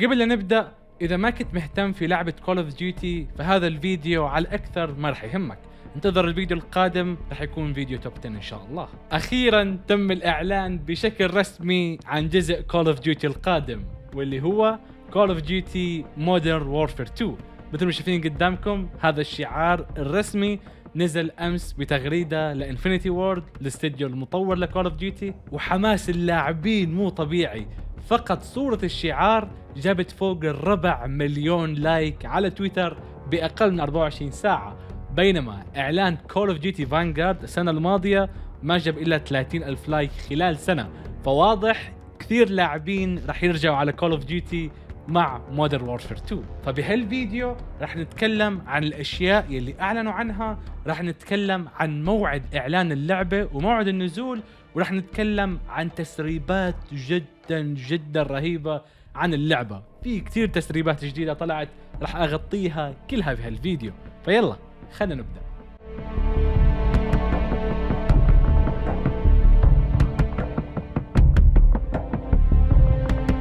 قبل لا نبدا اذا ما كنت مهتم في لعبه كول اوف ديوتي فهذا الفيديو على الاكثر ما راح يهمك انتظر الفيديو القادم راح يكون فيديو توب 10 ان شاء الله اخيرا تم الاعلان بشكل رسمي عن جزء كول اوف ديوتي القادم واللي هو كول اوف ديوتي مودرن وورفير 2 مثل ما شايفين قدامكم هذا الشعار الرسمي نزل امس بتغريده لانفينيتي وورد الاستديو المطور لكول اوف ديوتي وحماس اللاعبين مو طبيعي فقط صورة الشعار جابت فوق الربع مليون لايك على تويتر بأقل من 24 ساعة بينما إعلان كول اوف ديوتي فانجارد السنة الماضية ما جاب إلا 30 ألف لايك خلال سنة فواضح كثير لاعبين راح يرجعوا على كول اوف ديوتي مع مودرن وورفير 2 فبهالفيديو راح نتكلم عن الاشياء يلي اعلنوا عنها راح نتكلم عن موعد اعلان اللعبه وموعد النزول وراح نتكلم عن تسريبات جدا جدا رهيبة عن اللعبة في كثير تسريبات جديدة طلعت راح أغطيها كلها في هالفيديو فيلا خلينا نبدأ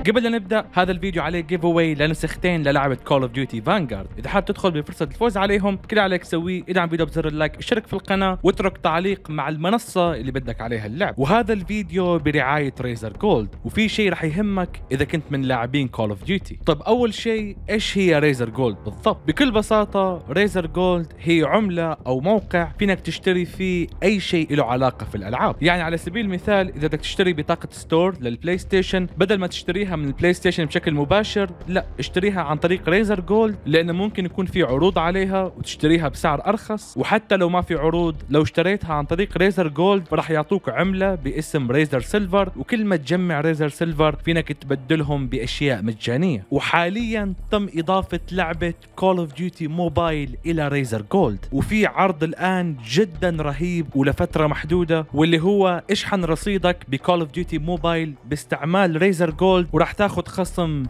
قبل أن نبدا هذا الفيديو عليه جيف اواي لنسختين للعبه كول اوف ديوتي فانجارد اذا حاب تدخل بفرصه الفوز عليهم كل عليك تسويه ادعم فيديو بزر اللايك اشترك في القناه واترك تعليق مع المنصه اللي بدك عليها اللعب وهذا الفيديو برعايه ريزر جولد وفي شيء راح يهمك اذا كنت من لاعبين كول اوف ديوتي طب اول شيء ايش هي ريزر جولد بالضبط بكل بساطه ريزر جولد هي عمله او موقع فينك تشتري فيه اي شيء له علاقه في الالعاب يعني على سبيل المثال اذا بدك تشتري بطاقه ستور للبلاي ستيشن بدل ما تشتريها تشتريها من البلاي ستيشن بشكل مباشر لا اشتريها عن طريق ريزر جولد لانه ممكن يكون في عروض عليها وتشتريها بسعر ارخص وحتى لو ما في عروض لو اشتريتها عن طريق ريزر جولد راح يعطوك عمله باسم ريزر سيلفر وكل ما تجمع ريزر سيلفر فينك تبدلهم باشياء مجانيه وحاليا تم اضافه لعبه كول اوف ديوتي موبايل الى ريزر جولد وفي عرض الان جدا رهيب ولفتره محدوده واللي هو اشحن رصيدك بكول اوف ديوتي موبايل باستعمال ريزر جولد وراح تاخذ خصم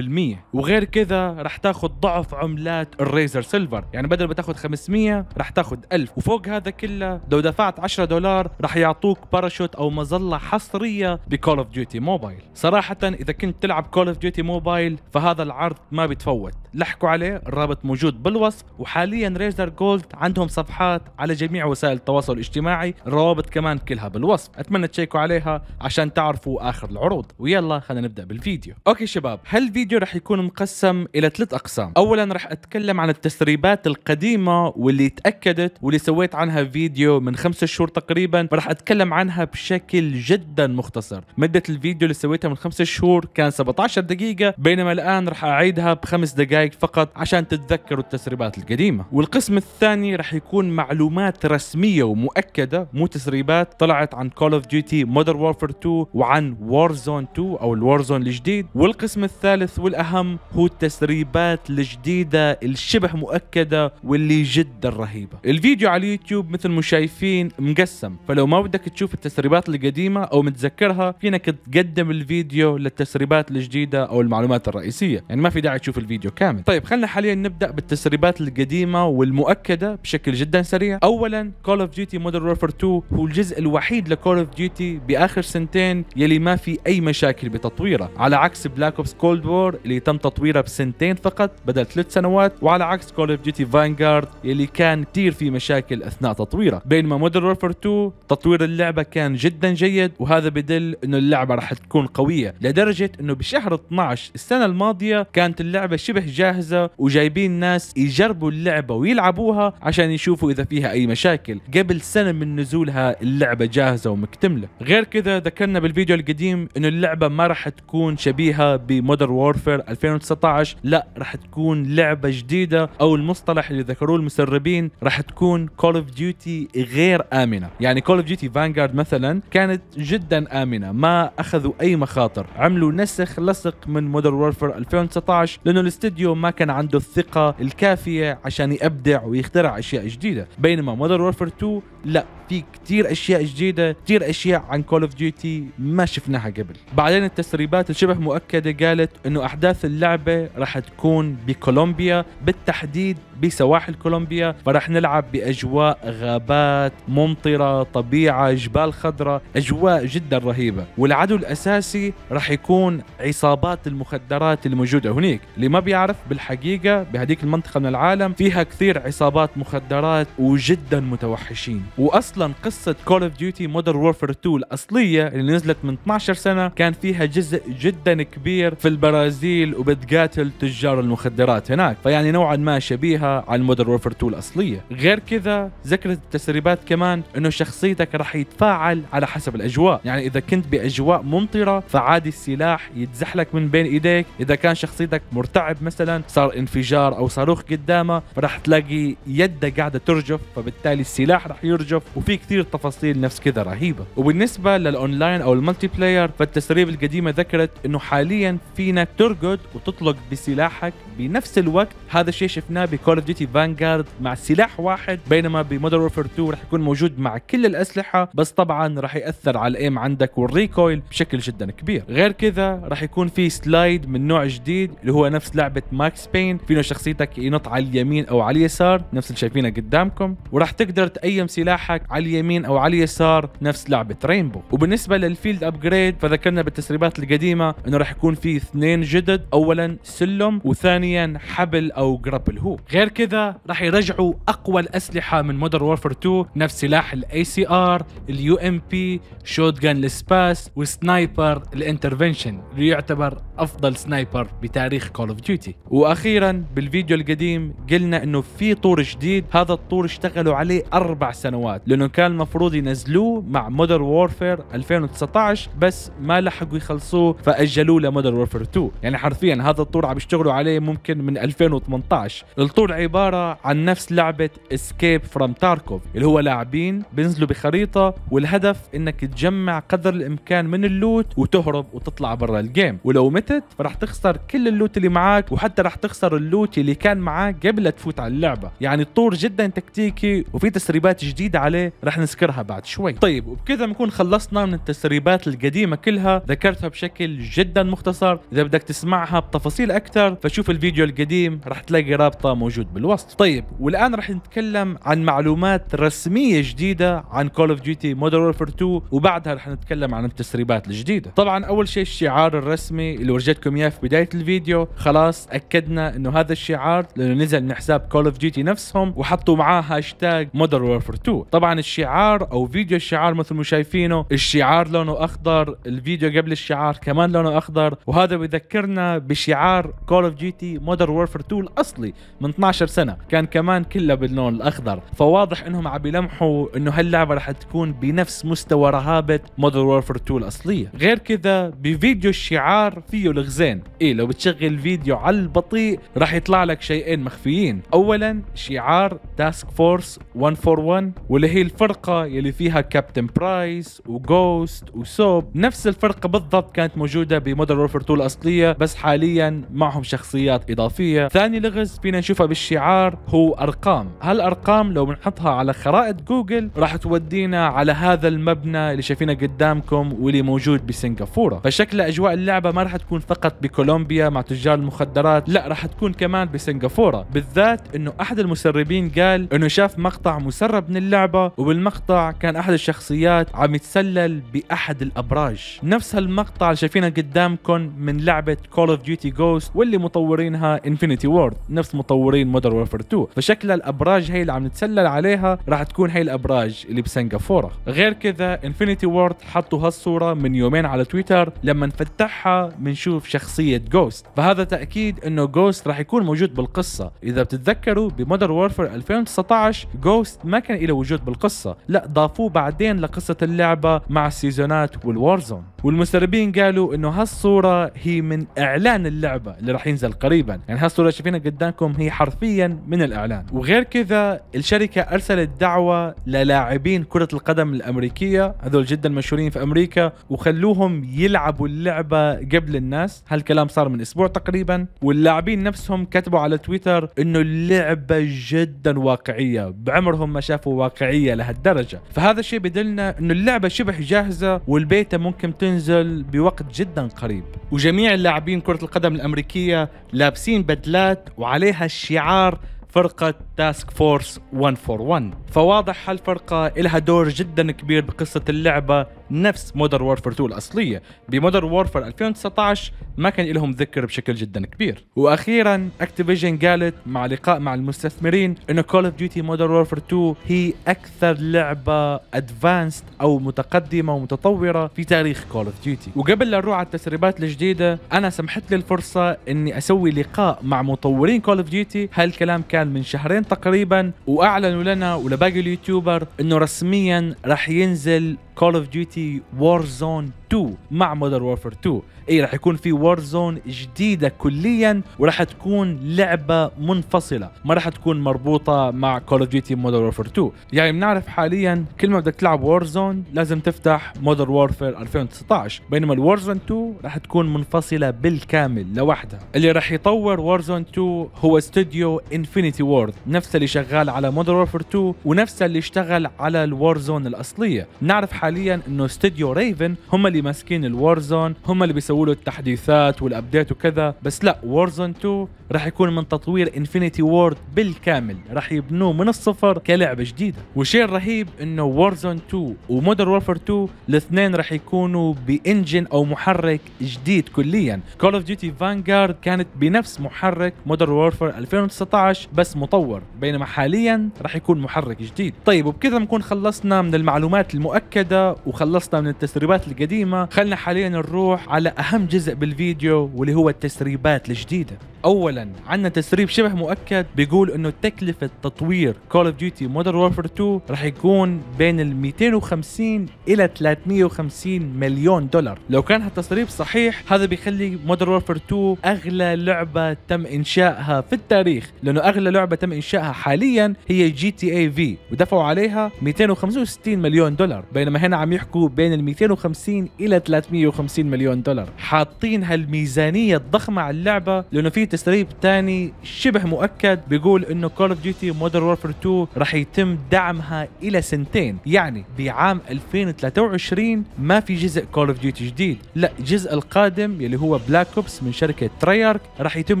30% وغير كذا راح تاخذ ضعف عملات الريزر سيلفر يعني بدل ما تاخذ 500 راح تاخذ 1000 وفوق هذا كله لو دفعت 10 دولار راح يعطوك باراشوت او مظله حصريه بكول اوف ديوتي موبايل صراحه اذا كنت تلعب كول اوف ديوتي موبايل فهذا العرض ما بيتفوت لحقوا عليه الرابط موجود بالوصف وحاليا ريزر جولد عندهم صفحات على جميع وسائل التواصل الاجتماعي الروابط كمان كلها بالوصف اتمنى تشيكوا عليها عشان تعرفوا اخر العروض ويلا خلينا نبدا بالفيديو اوكي شباب هالفيديو راح يكون مقسم الى ثلاث اقسام اولا راح اتكلم عن التسريبات القديمه واللي تاكدت واللي سويت عنها فيديو من خمسة شهور تقريبا راح اتكلم عنها بشكل جدا مختصر مده الفيديو اللي سويتها من خمسة شهور كان 17 دقيقه بينما الان راح اعيدها بخمس دقائق فقط عشان تتذكروا التسريبات القديمه والقسم الثاني راح يكون معلومات رسميه ومؤكده مو تسريبات طلعت عن كول اوف ديوتي مودرن وورفير 2 وعن وورزون 2 او وورزون الجديد والقسم الثالث والأهم هو التسريبات الجديدة الشبه مؤكدة واللي جدا رهيبة الفيديو على اليوتيوب مثل ما شايفين مقسم فلو ما بدك تشوف التسريبات القديمة أو متذكرها فينك تقدم الفيديو للتسريبات الجديدة أو المعلومات الرئيسية يعني ما في داعي تشوف الفيديو كامل طيب خلينا حاليا نبدأ بالتسريبات القديمة والمؤكدة بشكل جدا سريع أولا كول اوف ديوتي Modern وورفر 2 هو الجزء الوحيد لكول اوف ديوتي بآخر سنتين يلي ما في أي مشاكل بتطوير تطويره على عكس بلاك اوبس كولد وور اللي تم تطويرها بسنتين فقط بدل ثلاث سنوات وعلى عكس كول اوف ديوتي فانجارد اللي كان كثير في مشاكل اثناء تطويرها بينما مودرن وورفر 2 تطوير اللعبه كان جدا جيد وهذا بدل انه اللعبه راح تكون قويه لدرجه انه بشهر 12 السنه الماضيه كانت اللعبه شبه جاهزه وجايبين ناس يجربوا اللعبه ويلعبوها عشان يشوفوا اذا فيها اي مشاكل قبل سنه من نزولها اللعبه جاهزه ومكتمله غير كذا ذكرنا بالفيديو القديم انه اللعبه ما راح تكون شبيهه بمودر وورفير 2019 لا رح تكون لعبه جديده او المصطلح اللي ذكروه المسربين رح تكون كول اوف ديوتي غير امنه يعني كول اوف ديوتي فانجارد مثلا كانت جدا امنه ما اخذوا اي مخاطر عملوا نسخ لصق من مودر وورفير 2019 لانه الاستديو ما كان عنده الثقه الكافيه عشان يبدع ويخترع اشياء جديده بينما مودر وورفير 2 لا في كتير اشياء جديده كتير اشياء عن كول اوف ديوتي ما شفناها قبل بعدين التسريبات الشبه مؤكده قالت انه احداث اللعبه راح تكون بكولومبيا بالتحديد بسواحل كولومبيا فراح نلعب باجواء غابات ممطره طبيعه جبال خضراء اجواء جدا رهيبه والعدو الاساسي راح يكون عصابات المخدرات الموجوده هناك اللي ما بيعرف بالحقيقه بهديك المنطقه من العالم فيها كثير عصابات مخدرات وجدا متوحشين واصلا اصلا قصه كول اوف ديوتي مودر وورفير 2 الاصليه اللي نزلت من 12 سنه كان فيها جزء جدا كبير في البرازيل وبتقاتل تجار المخدرات هناك فيعني نوعا ما شبيهه على المودرن وورفير 2 الاصليه غير كذا ذكرت التسريبات كمان انه شخصيتك راح يتفاعل على حسب الاجواء يعني اذا كنت باجواء ممطره فعادي السلاح يتزحلك من بين ايديك اذا كان شخصيتك مرتعب مثلا صار انفجار او صاروخ قدامه فراح تلاقي يده قاعده ترجف فبالتالي السلاح راح يرجف وفي في كثير تفاصيل نفس كذا رهيبه وبالنسبه للاونلاين او الملتي بلاير فالتسريب القديمه ذكرت انه حاليا فينك ترقد وتطلق بسلاحك بنفس الوقت هذا الشيء شفناه بكول اوف ديوتي فانجارد مع سلاح واحد بينما بمودر وورفير 2 رح يكون موجود مع كل الاسلحه بس طبعا رح ياثر على الايم عندك والريكويل بشكل جدا كبير غير كذا رح يكون في سلايد من نوع جديد اللي هو نفس لعبه ماكس بين فينه شخصيتك ينط على اليمين او على اليسار نفس اللي شايفينه قدامكم ورح تقدر تقيم سلاحك على اليمين او على اليسار نفس لعبه رينبو وبالنسبه للفيلد ابجريد فذكرنا بالتسريبات القديمه انه راح يكون في اثنين جدد اولا سلم وثانيا حبل او جرابل هو غير كذا راح يرجعوا اقوى الاسلحه من مودرن وورفر 2 نفس سلاح الاي سي ار اليو ام بي شوت جان السباس وسنايبر الانترفنشن اللي يعتبر افضل سنايبر بتاريخ كول اوف ديوتي واخيرا بالفيديو القديم قلنا انه في طور جديد هذا الطور اشتغلوا عليه اربع سنوات لانه انه كان المفروض ينزلوه مع مودر وورفير 2019 بس ما لحقوا يخلصوه فاجلوه لمودر وورفير 2 يعني حرفيا هذا الطور عم يشتغلوا عليه ممكن من 2018 الطور عباره عن نفس لعبه اسكيب فروم تاركوف اللي هو لاعبين بينزلوا بخريطه والهدف انك تجمع قدر الامكان من اللوت وتهرب وتطلع برا الجيم ولو متت فراح تخسر كل اللوت اللي معك وحتى راح تخسر اللوت اللي كان معك قبل لا تفوت على اللعبه يعني الطور جدا تكتيكي وفي تسريبات جديده عليه رح نذكرها بعد شوي طيب وبكذا بنكون خلصنا من التسريبات القديمه كلها ذكرتها بشكل جدا مختصر اذا بدك تسمعها بتفاصيل اكثر فشوف الفيديو القديم رح تلاقي رابطه موجود بالوصف طيب والان رح نتكلم عن معلومات رسميه جديده عن كول اوف ديوتي مودرن وورفير 2 وبعدها رح نتكلم عن التسريبات الجديده طبعا اول شيء الشعار الرسمي اللي ورجيتكم اياه في بدايه الفيديو خلاص اكدنا انه هذا الشعار لانه نزل من حساب كول اوف ديوتي نفسهم وحطوا معاه هاشتاج مودرن وورفير 2 طبعا الشعار او فيديو الشعار مثل ما شايفينه الشعار لونه اخضر الفيديو قبل الشعار كمان لونه اخضر وهذا بذكرنا بشعار كول اوف جيتي مودرن وورفر 2 الاصلي من 12 سنه كان كمان كله باللون الاخضر فواضح انهم عم بيلمحوا انه هاللعبه رح تكون بنفس مستوى رهابه مودرن وورفر 2 الاصليه غير كذا بفيديو الشعار فيه لغزين ايه لو بتشغل فيديو على البطيء رح يطلع لك شيئين مخفيين اولا شعار تاسك فورس 141 واللي هي الفرقة يلي فيها كابتن برايس وجوست وسوب نفس الفرقة بالضبط كانت موجودة بمودرن وورفر 2 الأصلية بس حاليا معهم شخصيات إضافية ثاني لغز فينا نشوفها بالشعار هو أرقام هالأرقام لو بنحطها على خرائط جوجل راح تودينا على هذا المبنى اللي شايفينه قدامكم واللي موجود بسنغافورة فشكل أجواء اللعبة ما راح تكون فقط بكولومبيا مع تجار المخدرات لا راح تكون كمان بسنغافورة بالذات انه احد المسربين قال انه شاف مقطع مسرب من اللعبة وبالمقطع كان أحد الشخصيات عم يتسلل بأحد الأبراج نفس هالمقطع اللي شايفينه قدامكم من لعبة كول اوف ديوتي جوست واللي مطورينها انفينيتي وورد نفس مطورين مودر وورفر 2 فشكل الأبراج هي اللي عم نتسلل عليها راح تكون هي الأبراج اللي بسنغافورة غير كذا انفينيتي وورد حطوا هالصورة من يومين على تويتر لما نفتحها بنشوف شخصية جوست فهذا تأكيد انه جوست راح يكون موجود بالقصة اذا بتتذكروا بمودر وورفر 2019 جوست ما كان له وجود بالقصة القصة لا ضافوه بعدين لقصة اللعبة مع السيزونات والوارزون والمسربين قالوا انه هالصورة هي من اعلان اللعبة اللي راح ينزل قريبا يعني هالصورة شايفينها قدامكم هي حرفيا من الاعلان وغير كذا الشركة ارسلت دعوة للاعبين كرة القدم الامريكية هذول جدا مشهورين في امريكا وخلوهم يلعبوا اللعبة قبل الناس هالكلام صار من اسبوع تقريبا واللاعبين نفسهم كتبوا على تويتر انه اللعبة جدا واقعية بعمرهم ما شافوا واقعية لهالدرجه فهذا الشيء بدلنا انه اللعبه شبه جاهزه والبيتا ممكن تنزل بوقت جدا قريب وجميع اللاعبين كره القدم الامريكيه لابسين بدلات وعليها الشعار فرقة تاسك فورس 141 فواضح هالفرقة إلها دور جدا كبير بقصة اللعبة نفس مودر وورفر 2 الاصليه بمودر وورفر 2019 ما كان لهم ذكر بشكل جدا كبير واخيرا اكتيفيجن قالت مع لقاء مع المستثمرين انه كول اوف ديوتي مودر وورفر 2 هي اكثر لعبه ادفانسد او متقدمه ومتطوره في تاريخ كول اوف ديوتي وقبل لا نروح على التسريبات الجديده انا سمحت لي الفرصه اني اسوي لقاء مع مطورين كول اوف ديوتي هالكلام كان من شهرين تقريبا واعلنوا لنا ولباقي اليوتيوبر انه رسميا راح ينزل كول اوف ديوتي وور زون 2 مع مودر وورفير 2 اي راح يكون في وور زون جديده كليا وراح تكون لعبه منفصله ما راح تكون مربوطه مع كول اوف ديوتي مودر وورفير 2 يعني بنعرف حاليا كل ما بدك تلعب وور زون لازم تفتح مودر وورفير 2019 بينما الوور زون 2 راح تكون منفصله بالكامل لوحدها اللي راح يطور وور زون 2 هو استوديو انفينيتي وورد نفسه اللي شغال على مودر وورفير 2 ونفسه اللي اشتغل على الوور زون الاصليه نعرف حاليا انه استوديو ريفن هم اللي ماسكين الورزون هم اللي بيسووا له التحديثات والابديت وكذا بس لا وورزون 2 راح يكون من تطوير انفينيتي وورد بالكامل راح يبنوه من الصفر كلعبه جديده والشيء الرهيب انه وورزون 2 ومودر وورفر 2 الاثنين راح يكونوا بانجن او محرك جديد كليا كول اوف ديوتي فانغارد كانت بنفس محرك مودر وورفر 2019 بس مطور بينما حاليا راح يكون محرك جديد طيب وبكذا بنكون خلصنا من المعلومات المؤكده واحدة وخلصنا من التسريبات القديمة خلنا حاليا نروح على أهم جزء بالفيديو واللي هو التسريبات الجديدة أولا عندنا تسريب شبه مؤكد بيقول أنه تكلفة تطوير Call of Duty Modern Warfare 2 راح يكون بين ال 250 إلى 350 مليون دولار لو كان هالتسريب صحيح هذا بيخلي Modern Warfare 2 أغلى لعبة تم إنشائها في التاريخ لأنه أغلى لعبة تم إنشائها حاليا هي جي تي اي في ودفعوا عليها 265 مليون دولار بينما هنا عم يحكوا بين ال 250 الى 350 مليون دولار حاطين هالميزانيه الضخمه على اللعبه لانه في تسريب ثاني شبه مؤكد بيقول انه كول اوف ديوتي مودرن وورفير 2 راح يتم دعمها الى سنتين يعني بعام 2023 ما في جزء كول اوف ديوتي جديد لا الجزء القادم يلي هو بلاك اوبس من شركه تريارك راح يتم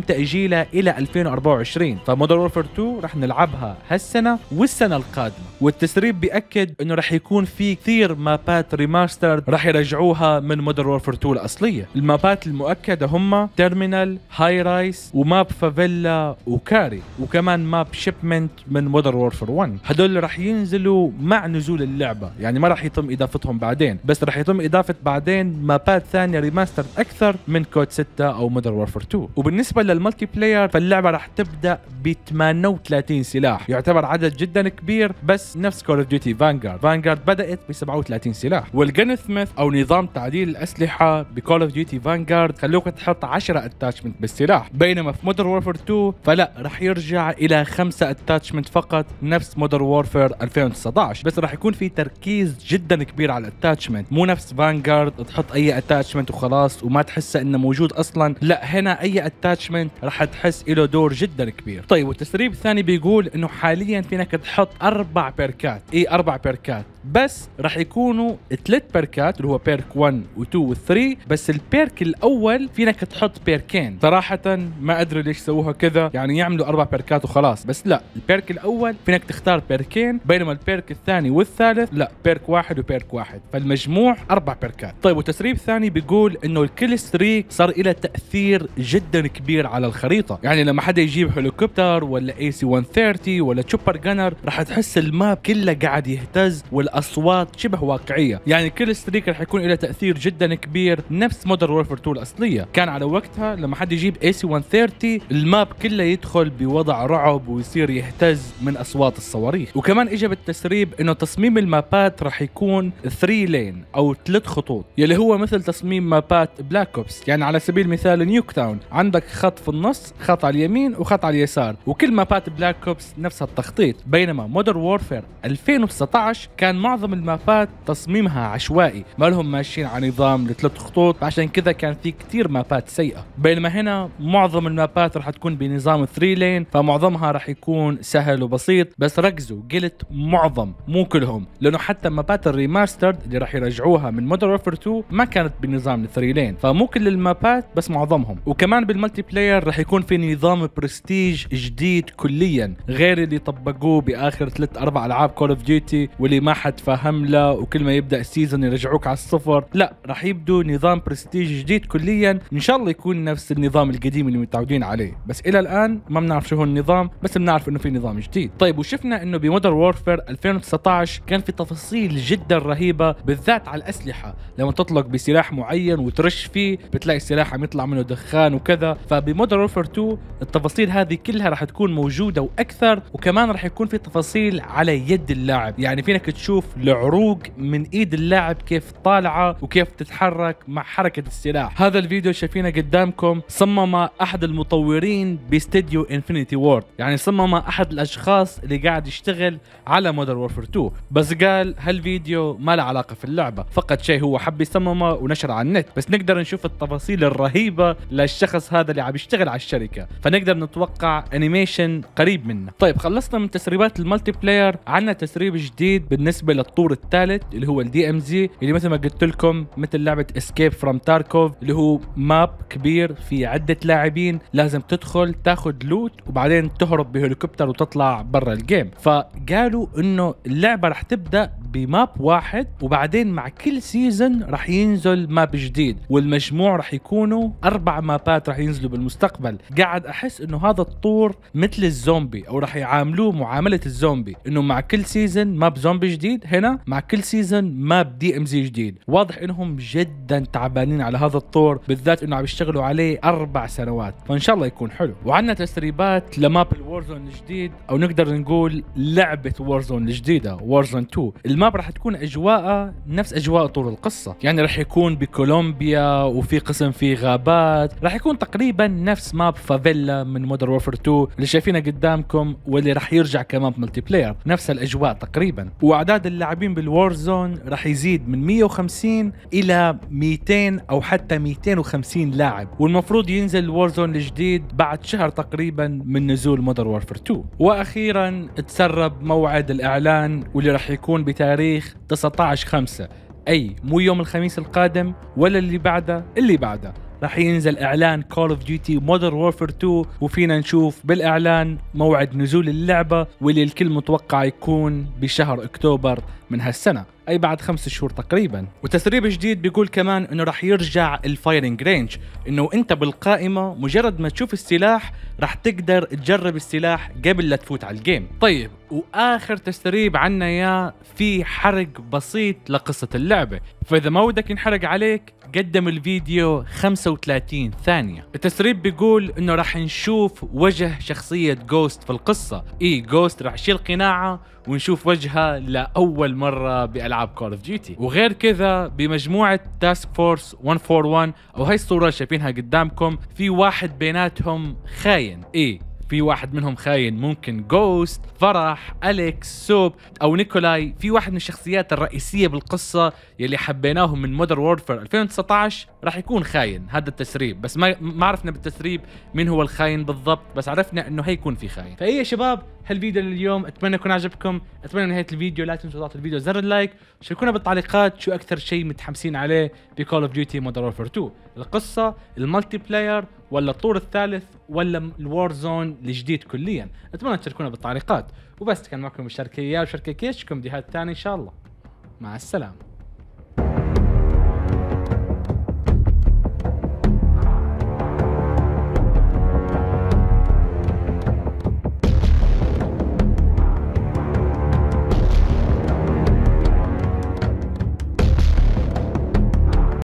تاجيله الى 2024 فمودرن وورفير 2 راح نلعبها هالسنه والسنه القادمه والتسريب بياكد انه راح يكون في كثير غير مابات ريماسترد راح يرجعوها من مودر وورفر 2 الاصليه المابات المؤكده هم تيرمينال هاي رايس وماب فافيلا وكاري وكمان ماب شيبمنت من مودر وورفر 1 هدول راح ينزلوا مع نزول اللعبه يعني ما راح يتم اضافتهم بعدين بس راح يتم اضافه بعدين مابات ثانيه ريماستر اكثر من كود 6 او مودر وورفر 2 وبالنسبه للملتي بلاير فاللعبه راح تبدا ب 38 سلاح يعتبر عدد جدا كبير بس نفس كول اوف ديوتي فانجارد فانجارد بدات ب 37 130 سلاح سميث او نظام تعديل الاسلحه بكول اوف ديوتي فانجارد خلوك تحط 10 اتاتشمنت بالسلاح بينما في مودر وورفير 2 فلا راح يرجع الى 5 اتاتشمنت فقط نفس مودر وورفير 2019 بس راح يكون في تركيز جدا كبير على الاتاتشمنت مو نفس فانجارد تحط اي اتاتشمنت وخلاص وما تحسه انه موجود اصلا لا هنا اي اتاتشمنت راح تحس له دور جدا كبير طيب والتسريب الثاني بيقول انه حاليا فينك تحط اربع بيركات اي اربع بيركات بس راح يكون حيكونوا ثلاث بيركات اللي هو بيرك 1 و2 و3 بس البيرك الاول فينك تحط بيركين صراحه ما ادري ليش سووها كذا يعني يعملوا اربع بيركات وخلاص بس لا البيرك الاول فينك تختار بيركين بينما البيرك الثاني والثالث لا بيرك واحد وبيرك واحد فالمجموع اربع بيركات طيب وتسريب ثاني بيقول انه الكل ستريك صار له تاثير جدا كبير على الخريطه يعني لما حدا يجيب هليكوبتر ولا اي سي 130 ولا تشوبر جنر راح تحس الماب كله قاعد يهتز والاصوات شبه واقعيه يعني كل ستريك رح يكون له تاثير جدا كبير نفس مودر وورفير 2 الاصليه كان على وقتها لما حد يجيب اي سي 130 الماب كله يدخل بوضع رعب ويصير يهتز من اصوات الصواريخ وكمان اجى بالتسريب انه تصميم المابات رح يكون 3 لين او ثلاث خطوط يلي هو مثل تصميم مابات بلاك اوبس يعني على سبيل المثال نيوك تاون عندك خط في النص خط على اليمين وخط على اليسار وكل مابات بلاك اوبس نفس التخطيط بينما مودر وورفير 2019 كان معظم المابات تصميمها عشوائي ما لهم ماشيين على نظام لثلاث خطوط عشان كذا كان في كثير مابات سيئه بينما هنا معظم المابات راح تكون بنظام 3 لين فمعظمها راح يكون سهل وبسيط بس ركزوا قلت معظم مو كلهم لانه حتى مابات الريماسترد اللي راح يرجعوها من مودرن وورفير 2 ما كانت بنظام 3 لين فمو كل المابات بس معظمهم وكمان بالملتي بلاير راح يكون في نظام برستيج جديد كليا غير اللي طبقوه باخر ثلاث اربع العاب كول اوف ديوتي واللي ما حد فاهم له وكل ما يبدا السيزون يرجعوك على الصفر لا راح يبدو نظام برستيج جديد كليا ان شاء الله يكون نفس النظام القديم اللي متعودين عليه بس الى الان ما بنعرف شو هو النظام بس بنعرف انه في نظام جديد طيب وشفنا انه بمودر وورفير 2019 كان في تفاصيل جدا رهيبة بالذات على الاسلحة لما تطلق بسلاح معين وترش فيه بتلاقي السلاح عم يطلع منه دخان وكذا فبمودر وورفير 2 التفاصيل هذه كلها راح تكون موجودة واكثر وكمان راح يكون في تفاصيل على يد اللاعب يعني فينك تشوف العروق من ايد اللاعب كيف طالعه وكيف تتحرك مع حركه السلاح هذا الفيديو شايفينه قدامكم صمم احد المطورين باستديو انفينيتي وورد يعني صمم احد الاشخاص اللي قاعد يشتغل على مودر وورفير 2 بس قال هالفيديو ما له علاقه في اللعبه فقط شيء هو حب يصممه ونشره على النت بس نقدر نشوف التفاصيل الرهيبه للشخص هذا اللي عم يشتغل على الشركه فنقدر نتوقع انيميشن قريب منه طيب خلصنا من تسريبات المالتي بلاير عندنا تسريب جديد بالنسبه للطور الثالث الثالث اللي هو الدي ام زي اللي مثل ما قلت لكم مثل لعبه اسكيب فروم تاركوف اللي هو ماب كبير في عده لاعبين لازم تدخل تاخذ لوت وبعدين تهرب بهليكوبتر وتطلع برا الجيم فقالوا انه اللعبه رح تبدا بماب واحد وبعدين مع كل سيزن رح ينزل ماب جديد والمجموع رح يكونوا اربع مابات رح ينزلوا بالمستقبل قاعد احس انه هذا الطور مثل الزومبي او رح يعاملوه معامله الزومبي انه مع كل سيزن ماب زومبي جديد هنا مع كل سيزون ما بدي ام زي جديد واضح انهم جدا تعبانين على هذا الطور بالذات انه عم يشتغلوا عليه اربع سنوات فان شاء الله يكون حلو وعندنا تسريبات لماب الورزون الجديد او نقدر نقول لعبه وورزون الجديده وورزون 2 الماب راح تكون اجواءها نفس اجواء طول القصه يعني راح يكون بكولومبيا وفي قسم في غابات راح يكون تقريبا نفس ماب فافيلا من مودر وورفر 2 اللي شايفينه قدامكم واللي راح يرجع كماب ملتي بلاير نفس الاجواء تقريبا واعداد اللاعبين بالوورز زون رح يزيد من 150 الى 200 او حتى 250 لاعب والمفروض ينزل وور زون الجديد بعد شهر تقريبا من نزول مودر وورفر 2 واخيرا تسرب موعد الاعلان واللي رح يكون بتاريخ 19 5 اي مو يوم الخميس القادم ولا اللي بعده اللي بعده راح ينزل اعلان كول اوف ديوتي مودر وورفير 2 وفينا نشوف بالاعلان موعد نزول اللعبه واللي الكل متوقع يكون بشهر اكتوبر من هالسنه اي بعد خمس شهور تقريبا وتسريب جديد بيقول كمان انه راح يرجع الفايرنج رينج انه انت بالقائمه مجرد ما تشوف السلاح راح تقدر تجرب السلاح قبل لا تفوت على الجيم طيب واخر تسريب عنا يا في حرق بسيط لقصه اللعبه فاذا ما ودك ينحرق عليك قدم الفيديو 35 ثانية التسريب بيقول انه راح نشوف وجه شخصية جوست في القصة اي جوست راح يشيل قناعة ونشوف وجهها لأول مرة بألعاب كول اوف ديوتي وغير كذا بمجموعة تاسك فورس 141 او هاي الصورة شايفينها قدامكم في واحد بيناتهم خاين اي في واحد منهم خاين ممكن جوست فرح أليكس سوب أو نيكولاي في واحد من الشخصيات الرئيسية بالقصة يلي حبيناهم من مودر وورفر 2019 راح يكون خاين هذا التسريب بس ما ما عرفنا بالتسريب مين هو الخاين بالضبط بس عرفنا انه هيكون في خاين فاي يا شباب هالفيديو لليوم اتمنى يكون عجبكم اتمنى نهايه الفيديو لا تنسوا تضغطوا الفيديو زر اللايك شاركونا بالتعليقات شو اكثر شيء متحمسين عليه بكول اوف ديوتي مودر وورفير 2 القصه المالتي بلاير ولا الطور الثالث ولا الوور زون الجديد كليا اتمنى تشاركونا بالتعليقات وبس كان معكم الشركيه وشركه كيش كوميدي الثاني ان شاء الله مع السلامه